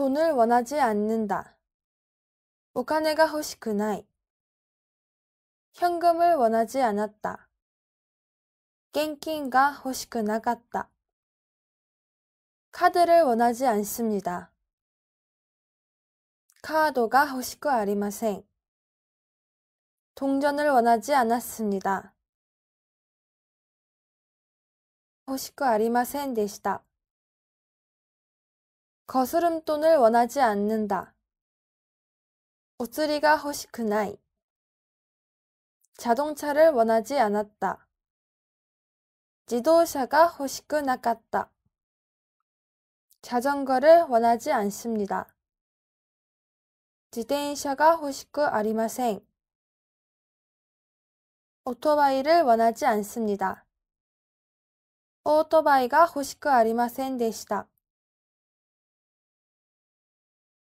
돈을 원하지 않는다. 오카네가 欲しくない. 현금을 원하지 않았다. 現金가 欲しくなかった. 카드를 원하지 않습니다. 카드가 欲しくありません. 그 동전을 원하지 않았습니다. 欲しくありませんでした. 거스름돈을 원하지 않는다. 옷쓰리가 허시크나이. 자동차를 원하지 않았다. 지도샤가 허시크 나갔다. 자전거를 원하지 않습니다. 지대인샤가 허시크 아리마생. 오토바이를 원하지 않습니다. 오토바이가 허시크 아리마센 되시다.